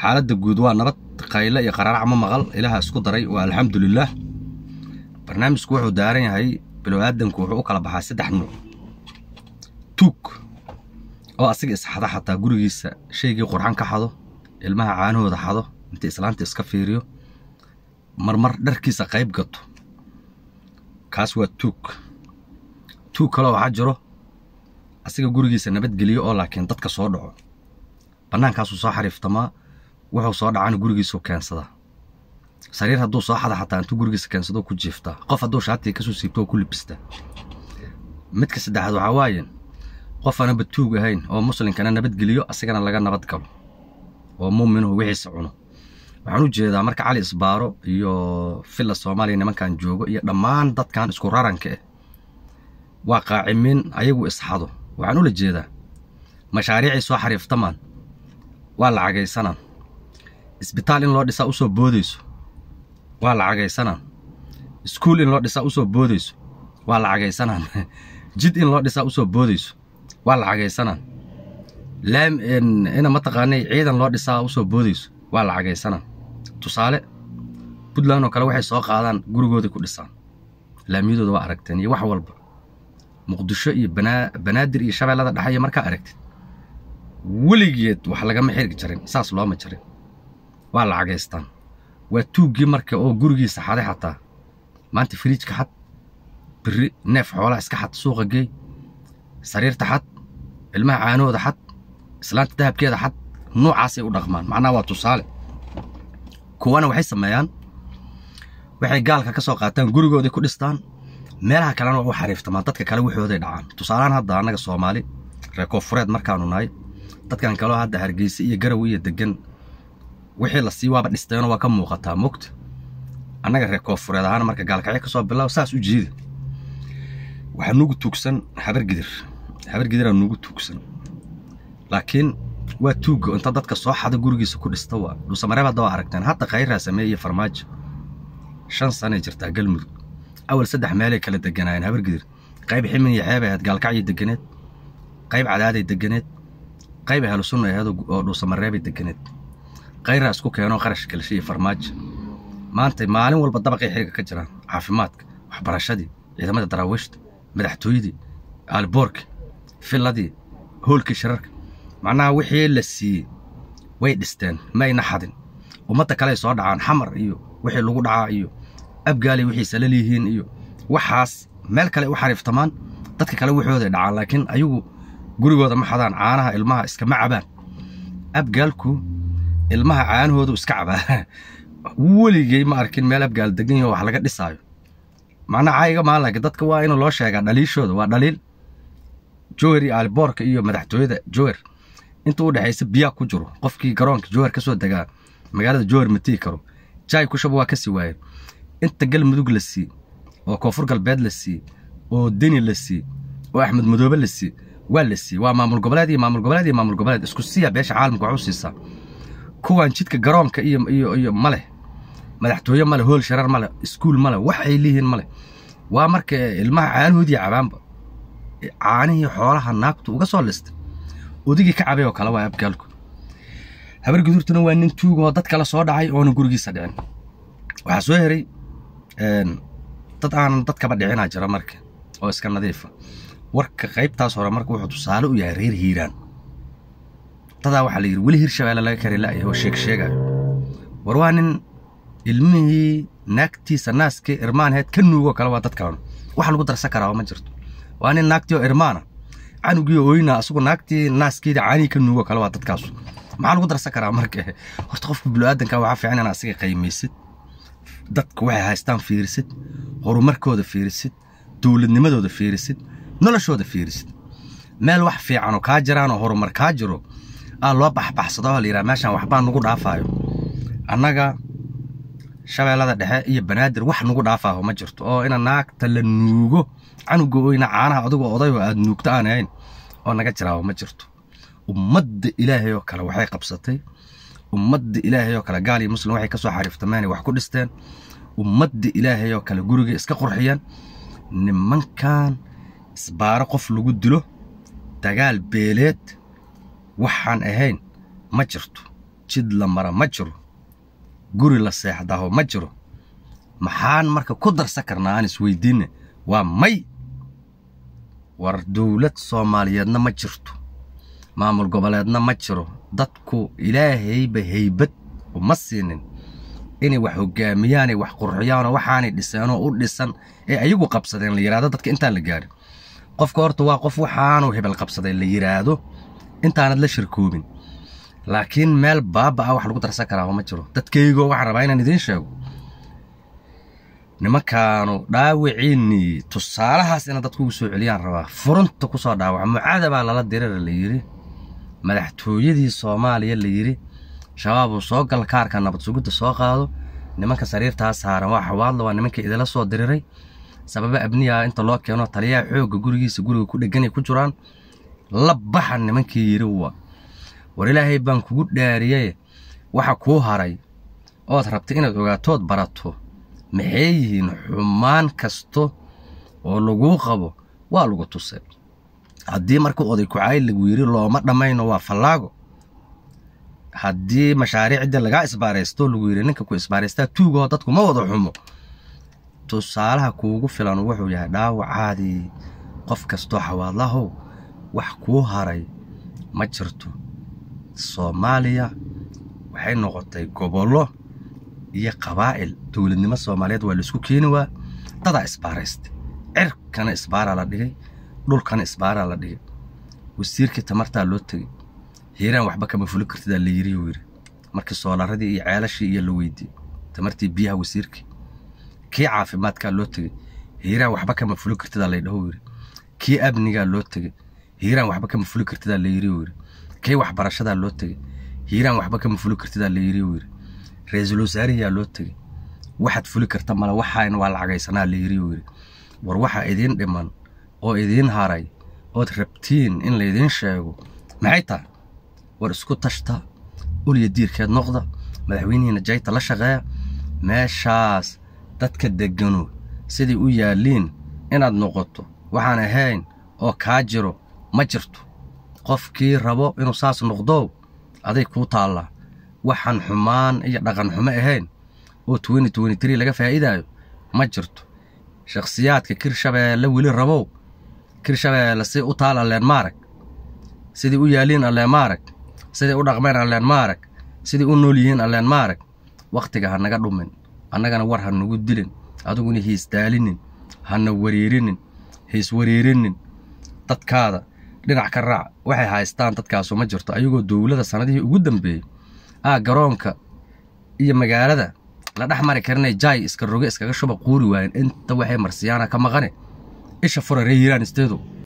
xaaladda guud waa nabad qayle iyo qaraarac cama maqal ilaaha isku daray waa alxamdulilaah barnaamijku wuxuu daaran yahay bilow-aadanku wuxuu u kala baxaa saddex nuuc tuug oo asiga isxada xataa gurigiisa shaygii qurxan ka xado ilmaha caanahooda xado inta islaanta iska fiiriyo marmar dharkiisa qayb gato kaas waa tuug tuug kaleo waxaa jiro asaga gurigiisa nabadgeliyo oo laakiin dadka soo dhaco bannaankaasuu soo xariiftamaa wuxuu soo dhacaana gurigiisu keensadaa sariir hadduu soo xada xataa intuu gurigiisa keensado ku jiiftaa qof hadduu shaatiga kasoo siibto ku libistaa midka saddexaad waxaa waaye qof aanaba tuug ahayn oo muslimkana nabadgeliyo asagana laga nabadgalo oo muuminuhu wixiisa cuno waxaan u jeedaa marka cali isbaaro iyo fila soomaaliya nimankan joogo iyo dhammaan dadkan isku raranka ah eh. waa qaacimin ayagu isxado waxaan ula jeedaa mashaariicay soo xariiftamaan waa lacagaysanaan isbitaal in loo dhisaa usoo boodayso waa la cagaysanaa iskuul in loo dhisaa usoo boodayso waa la jid in loo dhisaa usoo boodayso waa la laam ina mataqaanay ciidan loo dhisaa usoo boodayso waa lacagaysanaa tusaale puntland oo kale waxay soo qaadaan gurigooday ku dhisaan laamyadooda waa aragteen iyo wax walba muqdisho iyo banaadir iyo shabeellada dhexe iyo markaa aragtid weligeed wax lagama xirgi jarin saas looma jarin waa lacagaystaan waa tuuggii marka oo gurigiisa xaday xataa maanta friijka xad biri neef xoolaha iska xad suuqa geey sariirta xad ilmaha caanooda xad islaanta dahabkeeda xad nuucaasay u dhaqmaan macnaha waa tusaale kuwana waxay sameeyaan waxay gaalka ka soo qaataan gurigooday ku dhistaan meelaha kalena u xariiftamaan dadka kale waxooday dhacaan tusaalahaan hadda annaga soomaali reer koonfureed markaanu nahay dadkan kaleo hadda hargeysa iyo garow iyo degan wixii lasii waaba dhisteeno waa ka muuqataa mogta annaga reer koofureed marka gaalkacyo kasoo bilaabo saas u jiida waxaa nuugu tuugsan habar gidir habar gidiraa nuugu tuugsan laakiin waa tuugga inta dadka soo xada gurigiisa ku dhista waa dhuusamareeb hadda waa aragteen hadda khayraa sameeye farmaajo shan sanay jirtaa galmudug awal saddex meelay kala deganaayeen habar gidir qayb ximin iyo xeeb ahayd gaalkacyo deganeed qayb cadaaday deganeed qayb ahlusunna ahayd oo dhuusamareebay deganeed kayraa isku keeno qarashka kalshe iyo farmaajo maanta maalin walba dabaqay xiriga ka jiraan caafimaadka waxbarashadii ciidamada daraawiishta madaxtooyadii aaliboorka filadii hoolkii shirarka macnaha wixii la siiyey way dhisteen ma ayna xadin ummadda kale soo dhacaan xamar iyo wixii lagu dhacaa iyo abgaali wixiisa la leeyihiin iyo waxaas meel kale u xariiftamaan dadka kale waxooday dhacaan laakiin ayagu gurigooda ma xadaan caanaha ilmaha iskama cabaan abgaalku ilmaha caanahoodu iska cabaa weligey ma arkin meel abgaal degan yaho wax laga dhisaayo macnaa cayga maalanka dadka waa in loo sheegaa dhaliishooda waa dhaliil jower iyo aaliboorka iyo madaxtooyada jower inta u dhexaysa biyaa ku jiro qofkii garoonka jower kasoo degaa magaalada jower ma tigi karo jaay kushaba waa kasii waayeen inta galmudug la sii oo koonfur galbeed la sii oo deni la sii oo axmed madoobe la sii waa la sii waa maamul goboleed iyo maamul goboleed iyo maamul goboleed isku siiya beesha caalamka wax u siisaa kuwan jidka garoonka iyoiyo male madaxtooye male hool sharar male iskuul male waxay leeyihiin male waa marka ilmaha caanahoodii cabaanba caanihii xoolaha naagtu uga soo listay odigii ka cabay oo kale waa abgaalku habar guduurtuna waa nin tuugoo dad kale soo dhacay oona gurigiisa dhicin waxaa soo heray dad aanan dadkaba dhicinaa jira marka oo iska nadiifa warka qaybtaas hore marka wuxuu tusaale u yahay reer hiiraan cuntada waxaa la yidhi weli hirshabeelle laga kari la'yahoo sheeg sheegayo war waa nin ilmihii naagtiisa naaskii irmaanheed ka nuugo kale waa dad kalena wax lagu darsan karaa ma jirto waa nin naagtii oo irmaana ah. canugii oo oyna asagu naagtii naaskeeda caanii ka nuugo kale waa dadkaasu maxaa lagu darsan karaa marka horta qofka buluaadanka waxaa fiican inaa asiga qaymaysid dadka waxay haystaan fiirisid horumarkooda fiirisid dowladnimadooda fiirisid noloshooda fiirisid meel wax fiicanoo kaa jiraan oo horumar kaa jiro ah loo baxbaxsado la yidhaha meeshaan waxbaa nagu dhaafaayo annaga shabeellada dhexe iyo banaadir wax nagu dhaafaaho ma jirto oo ina naagta la nuugo canuga oyna caanaha adigoo odayoo aad nuugto aan ahayn oo naga jiraaho ma jirto ummadda ilaahay oo kale waxay qabsatay ummadda ilaahay oo kale gaal iyo muslim waxay ka soo xariiftameen wax ku dhisteen ummadda ilaahay oo kale guriga iska qurxiyeen nimankan isbaaro qof lagu dilo dagaal beeleed waxaan ahayn ma jirto jid la mara ma jiro guri la seexdaho ma jiro maxaan marka ku darsan karnaa aan isweydiinne waa may war dawlad soomaaliyeedna ma jirto maamul goboleedna ma jiro dadku ilaahayba haybad uma siinin inay wax hogaamiyaanay wax qurxiyaanoo waxaanay dhiseenoo u dhisan ee ayagu qabsadeen la yidhahdo dadka intaan la gaadhin qofka horta waa qof waxaanu hebel qabsaday la yidhaahdo intaanad la shirkoobin laakiin meel baaba ah wax lagu darsan karaaba ma jiro dadkaygo waxaan rabaa inaan idiin sheego nimankaanu dhaawiciinnii tusaalahaas ina dadkugu soo celiyaan rabaa furunta ku soo dhaawaca mucaada baa lala dirira la yidhi madaxtooyadii soomaaliya la yidhi shabaabuu soo gal kaarka nabad sugidda soo qaado nimanka sariirtaa saaran waa xawaadla waa nimanka idila soo diriray sababo abniyaa inta loo keeno taliyaha xooga gurigiisa guriga ku dheganay ku jiraan la baxa nimankii yidhi wa war ilaahay baan kugu dhaariyaye waxa kuu haray ood rabta inaad ogaatood barato maxay yihiin xumaan kasto oo laguu qabo waa lagu tusay haddii marka oday kucaay lagu yiri looma dhammayno waa fallaago haddii mashaariicda lagaa isbaaraysto lagu yidhi ninka ku isbaaraystaa tuugao dadku ma wada xumo tusaalaha kuugu filan wuxuu yahay dhaawacaadii qof kastoo xawaadlahow wax kuu haray ma jirto soomaaliya waxay noqotay gobollo iyo qabaa'il dowladnimo soomaaliyeed waa laisku keeni waa dadaa isbaaraysta cirkana isbaaraa la dhigay dhulkana isbaaraa la dhigay wasiirkii tamartaa loo tegey hiiraan waxba kama fulin kartidaa la yiri markii soolaaradii iyo ceelashii iyo la weydiiyey tamartii biyaha wasiirkii kii caafimaadkaa loo tegey hiiraan waxba kama fulin kartidaa laydhaho uu kii amnigaa loo tegey hiiraan waxba kama fuli kartidaa layiri yiri kay waxbarashadaa loo tegay hiiraan waxba kama fuli kartidaa layiri yiri ra-iisul wasaarihiyaa loo tegay waxaad fuli karta male waxaana waa lacagaysanaa layiri yiri war waxaa idiin dhiman oo idiin haray ood rabtiin in laydiin sheego maxay tahay war isku tashta uliya diirkeed noqda madaxweynihiina jayta la shaqeeya meeshaas dadka degganu siday u yaaliin inaad noqoto waxaan ahayn oo kaa jiro ma jirto qofkii rabo inuu saas noqdo aday kuu taallaa waxaan xumaan iyo dhaqan xumo ahayn oo laga faa'iidaayo ma jirto shakhsiyaadka kirshabeelle weli rabow kirshabeelle si u taal alleen maarag sidii u yaaliin alleen maarag sidii u dhaqmeen alleen maarag sidii u nool yihiin alleen maarag wakhtiga ha naga dhumin annagana war ha nagu dilin aduguna hiisdaalinin hana wariirinin hiiswariirinin dadkaada dhinac ka raac waxay haystaan dadkaasu ma jirto ayagoo dowladda sanadihii ugu dambeeyey ah garoonka iyo magaalada la dhex mari karinay jay iska roge iskaga shuba quuri waayeen inta waxay marsiyaana ka maqane isha fura reer yiran isteedu